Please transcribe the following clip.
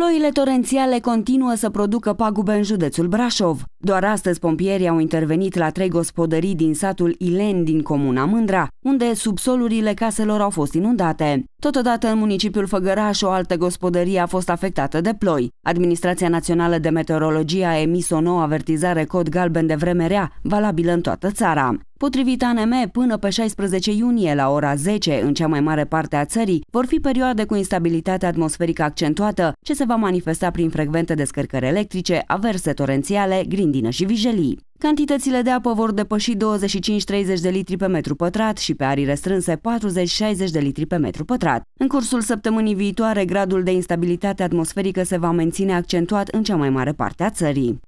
Ploile torențiale continuă să producă pagube în județul Brașov. Doar astăzi pompierii au intervenit la trei gospodării din satul Ilen din comuna Mândra, unde subsolurile caselor au fost inundate. Totodată în municipiul Făgăraș o altă gospodărie a fost afectată de ploi. Administrația Națională de Meteorologie a emis o nouă avertizare cod galben de vreme rea, valabilă în toată țara. Potrivit ANM, până pe 16 iunie la ora 10, în cea mai mare parte a țării, vor fi perioade cu instabilitate atmosferică accentuată, ce se va manifesta prin frecvente descărcări electrice, averse torențiale, grindină și vijelii. Cantitățile de apă vor depăși 25-30 de litri pe metru pătrat și pe arii restrânse 40-60 de litri pe metru pătrat. În cursul săptămânii viitoare, gradul de instabilitate atmosferică se va menține accentuat în cea mai mare parte a țării.